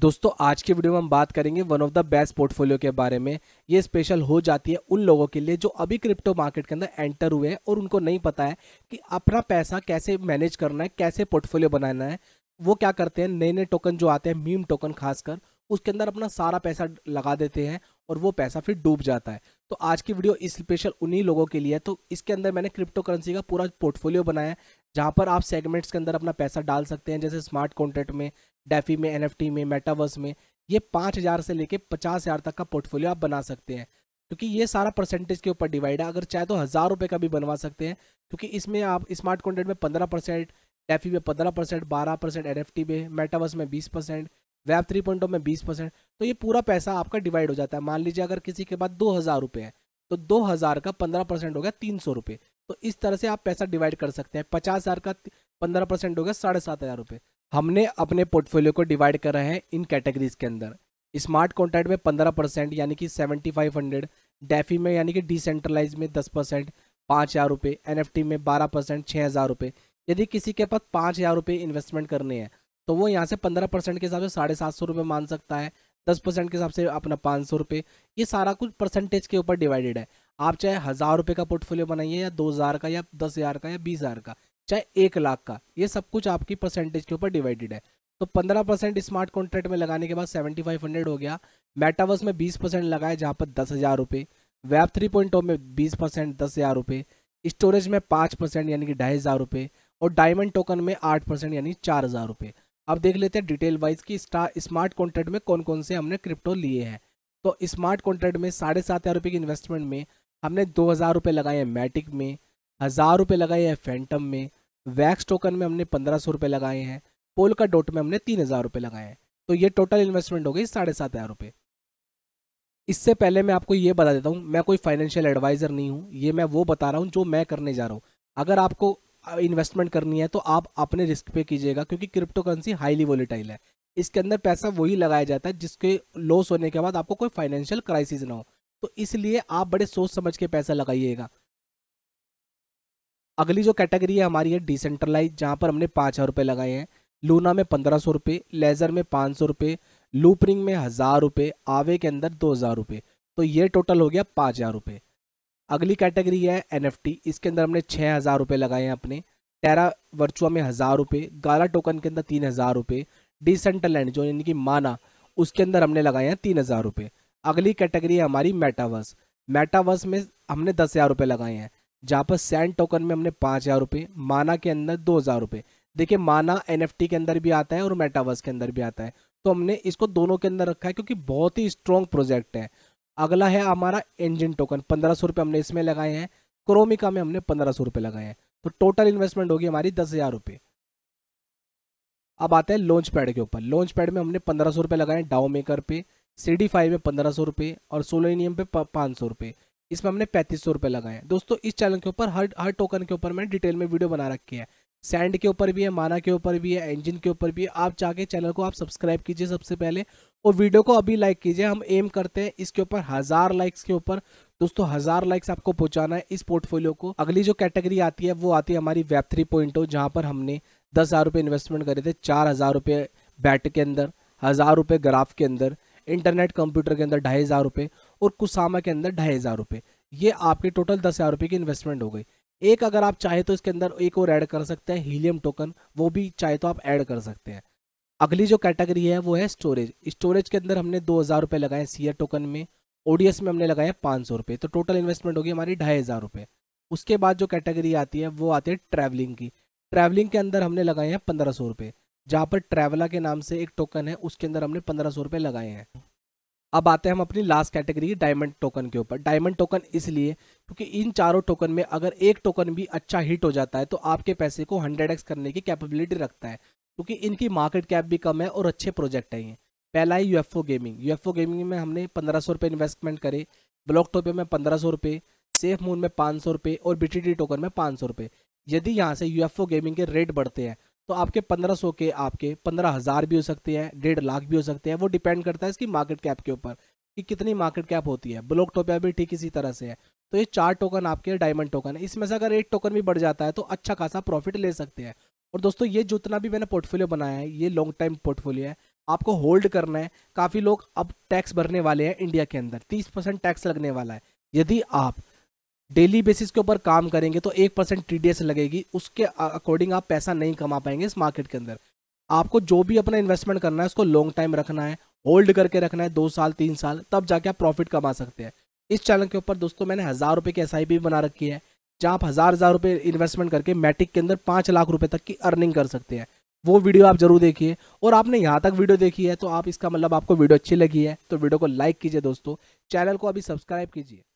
दोस्तों आज के वीडियो में हम बात करेंगे one of the best portfolio के बारे में ये स्पेशल हो जाती है उन लोगों के लिए जो अभी क्रिप्टो मार्केट के अंदर एंटर हुए हैं और उनको नहीं पता है कि अपना पैसा कैसे मैनेज करना है कैसे पोर्टफोलियो बनाना है वो क्या करते हैं नए नए टोकन जो आते हैं मीम टोकन खासकर उसके अंदर अपना सारा पैसा लगा देते हैं और वो पैसा फिर डूब जाता है तो आज की वीडियो स्पेशल उन्हीं लोगों के लिए है तो इसके अंदर मैंने क्रिप्टो करेंसी का पूरा पोर्टफोलियो बनाया है जहाँ पर आप सेगमेंट्स के अंदर अपना पैसा डाल सकते हैं जैसे स्मार्ट कॉन्ट्रैक्ट में डेफी में एनएफटी में मेटावर्स में ये पाँच हज़ार से लेके पचास हज़ार तक का पोर्टफोलियो आप बना सकते हैं क्योंकि ये सारा परसेंटेज के ऊपर डिवाइड है अगर चाहे तो हज़ार रुपये का भी बनवा सकते हैं क्योंकि इसमें आप स्मार्ट कॉन्ट्रैक्ट में पंद्रह परसेंट डेफी में पंद्रह परसेंट बारह परसेंट एन में मेटावर्स में बीस परसेंट वेब थ्री पॉइंट में बीस परसेंट तो ये पूरा पैसा आपका डिवाइड हो जाता है मान लीजिए अगर किसी के पास दो हज़ार रुपये है तो दो हज़ार का पंद्रह परसेंट हो गया तीन सौ रुपये तो इस तरह से आप पैसा डिवाइड कर सकते हैं पचास हज़ार का पंद्रह परसेंट हो गया साढ़े सात हज़ार रुपये हमने अपने पोर्टफोलियो को डिवाइड कर रहे हैं इन कैटेगरीज के अंदर स्मार्ट कॉन्ट्रैक्ट में पंद्रह परसेंट यानी कि सेवेंटी फाइव हंड्रेड डेफी में यानी कि डिसेंट्रलाइज में दस परसेंट पाँच हज़ार रुपये एन में बारह परसेंट छः हज़ार रुपये यदि किसी के पास पाँच हज़ार रुपये इन्वेस्टमेंट करने हैं तो वो यहाँ से पंद्रह परसेंट के हिसाब से साढ़े सात सौ रुपये मान सकता है दस परसेंट के हिसाब से अपना पाँच सौ रुपये ये सारा कुछ परसेंटेज के ऊपर डिवाइडेड है आप चाहे हज़ार रुपये का पोर्टफोलियो बनाइए या दो हज़ार का या दस हज़ार का या बीस हज़ार का चाहे एक लाख का ये सब कुछ आपकी परसेंटेज के ऊपर डिवाइडेड है तो पंद्रह परसेंट स्मार्ट कॉन्ट्रैक्ट में लगाने के बाद सेवेंटी फाइव हंड्रेड हो गया मेटावर्स में बीस परसेंट लगाए जहाँ पर दस हज़ार रुपये वेब थ्री पॉइंट में बीस परसेंट दस हज़ार रुपये स्टोरेज में पाँच परसेंट यानी कि ढाई हज़ार रुपये और डायमंड टोकन में आठ परसेंट यानी चार हज़ार रुपये अब देख लेते हैं डिटेल वाइज कि स्मार्ट कॉन्ट्रैक्ट में कौन कौन से हमने क्रिप्टो लिए हैं तो स्मार्ट कॉन्ट्रैक्ट में साढ़े सात हज़ार रुपये की इन्वेस्टमेंट में हमने दो हज़ार रुपये लगाए हैं मैटिक में हज़ार रुपये लगाए हैं फैंटम में वैक्स टोकन में हमने पंद्रह सौ रुपये लगाए हैं पोल का डोट में हमने तीन हज़ार रुपये लगाए हैं तो ये टोटल इन्वेस्टमेंट हो गई साढ़े सात हज़ार रुपये इससे पहले मैं आपको ये बता देता हूँ मैं कोई फाइनेंशियल एडवाइज़र नहीं हूँ ये मैं वो बता रहा हूँ जो मैं करने जा रहा हूँ अगर आपको इन्वेस्टमेंट करनी है तो आप अपने रिस्क पे कीजिएगा क्योंकि क्रिप्टो करेंसी हाईली वोलेटाइल है इसके अंदर पैसा वही लगाया जाता है जिसके लॉस होने के बाद आपको कोई फाइनेंशियल क्राइसिस ना हो तो इसलिए आप बड़े सोच समझ के पैसा लगाइएगा अगली जो कैटेगरी है हमारी है डिसेंट्रलाइज जहाँ पर हमने पाँच हज़ार रुपये लगाए हैं लूना में पंद्रह सौ रुपये लेज़र में पाँच सौ रुपये लूपरिंग में हज़ार रुपये आवे के अंदर दो हज़ार रुपये तो ये टोटल हो गया पाँच हज़ार रुपये अगली कैटेगरी है एन इसके अंदर हमने छः हज़ार रुपये लगाए हैं अपने टेरा वर्चुआ में हज़ार रुपये गाला टोकन के अंदर तीन हज़ार रुपये लैंड जो यानी कि माना उसके अंदर हमने लगाए हैं तीन हज़ार रुपये अगली कैटेगरी है हमारी मेटावर्स मेटावर्स में हमने दस हज़ार रुपये लगाए हैं जहाँ पर सैंड टोकन में हमने पाँच हज़ार रुपये माना के अंदर दो हज़ार रुपये देखिए माना एन के अंदर भी आता है और मेटावर्स के अंदर भी आता है तो हमने इसको दोनों के अंदर रखा है क्योंकि बहुत ही स्ट्रॉन्ग प्रोजेक्ट है अगला है हमारा इंजन टोकन पंद्रह सौ रुपये हमने इसमें लगाए हैं क्रोमिका में हमने पंद्रह सौ रुपये लगाए हैं तो टोटल इन्वेस्टमेंट होगी हमारी दस हज़ार रुपये अब आते हैं लॉन्च पैड के ऊपर लॉन्च पैड में हमने पंद्रह सौ रुपये लगाए डाओ मेकर पे सी डी फाइव में पंद्रह सौ रुपये और सोलोनियम पे पाँच सौ रुपये इसमें हमने पैंतीस सौ रुपये लगाए दोस्तों इस चैनल के ऊपर हर हर टोकन के ऊपर मैंने डिटेल में वीडियो बना रखी है सैंड के ऊपर भी है माना के ऊपर भी है इंजन के ऊपर भी है आप जाके चैनल को आप सब्सक्राइब कीजिए सबसे पहले और वीडियो को अभी लाइक कीजिए हम एम करते हैं इसके ऊपर हज़ार लाइक्स के ऊपर दोस्तों हज़ार लाइक्स आपको पहुंचाना है इस पोर्टफोलियो को अगली जो कैटेगरी आती है वो आती है हमारी वेब थ्री पॉइंट जहां पर हमने दस हज़ार रुपये इन्वेस्टमेंट करे थे चार हज़ार रुपये बैट के अंदर हज़ार रुपये ग्राफ के अंदर इंटरनेट कंप्यूटर के अंदर ढाई हज़ार और कुसामा के अंदर ढाई हज़ार रुपये ये आपके टोटल दस हज़ार रुपये की इन्वेस्टमेंट हो गई एक अगर आप चाहे तो इसके अंदर एक और ऐड कर सकते हैं हीलियम टोकन वो भी चाहे तो आप ऐड कर सकते हैं अगली जो कैटेगरी है वो है स्टोरेज स्टोरेज के अंदर हमने दो हज़ार रुपये लगाए सी टोकन में ओडीएस में हमने लगाए पाँच सौ रुपये तो टोटल इन्वेस्टमेंट होगी हमारी ढाई हज़ार रुपये उसके बाद जो कैटेगरी आती है वो आती है ट्रैवलिंग की ट्रैवलिंग के अंदर हमने लगाए हैं पंद्रह सौ रुपये जहाँ पर ट्रैवला के नाम से एक टोकन है उसके अंदर हमने पंद्रह सौ रुपये लगाए हैं अब आते हैं हम अपनी लास्ट कैटेगरी डायमंड टोकन के ऊपर डायमंड टोकन इसलिए क्योंकि इन चारों टोकन में अगर एक टोकन भी अच्छा हिट हो जाता है तो आपके पैसे को हंड्रेड एक्स करने की कैपेबिलिटी रखता है क्योंकि इनकी मार्केट कैप भी कम है और अच्छे प्रोजेक्ट हैं ये पहला है यूएफओ गेमिंग यूएफओ गेमिंग में हमने पंद्रह सौ रुपये इन्वेस्टमेंट करे ब्लॉक टोपे में पंद्रह सौ रुपये सेफ मून में पाँच सौ रुपये और बी टोकन में पाँच सौ रुपये यदि यहाँ से यूएफओ गेमिंग के रेट बढ़ते हैं तो आपके 1500 के आपके 15000 भी हो सकते हैं डेढ़ लाख भी हो सकते हैं वो डिपेंड करता है इसकी मार्केट कैप के ऊपर कि कितनी मार्केट कैप होती है ब्लॉक टोपिया भी ठीक इसी तरह से है तो ये चार टोकन आपके डायमंड टोकन है इसमें से अगर एक टोकन भी बढ़ जाता है तो अच्छा खासा प्रॉफिट ले सकते हैं और दोस्तों ये जितना भी मैंने पोर्टफोलियो बनाया है ये लॉन्ग टाइम पोर्टफोलियो है आपको होल्ड करना है काफ़ी लोग अब टैक्स भरने वाले हैं इंडिया के अंदर तीस परसेंट टैक्स लगने वाला है यदि आप डेली बेसिस के ऊपर काम करेंगे तो एक परसेंट टी लगेगी उसके अकॉर्डिंग आप पैसा नहीं कमा पाएंगे इस मार्केट के अंदर आपको जो भी अपना इन्वेस्टमेंट करना है उसको लॉन्ग टाइम रखना है होल्ड करके रखना है दो साल तीन साल तब जाके आप प्रॉफिट कमा सकते हैं इस चैनल के ऊपर दोस्तों मैंने हज़ार रुपये की एस भी बना रखी है जहाँ आप हज़ार हज़ार रुपये इन्वेस्टमेंट करके मैट्रिक के अंदर पाँच लाख रुपये तक की अर्निंग कर सकते हैं वो वीडियो आप जरूर देखिए और आपने यहाँ तक वीडियो देखी है तो आप इसका मतलब आपको वीडियो अच्छी लगी है तो वीडियो को लाइक कीजिए दोस्तों चैनल को अभी सब्सक्राइब कीजिए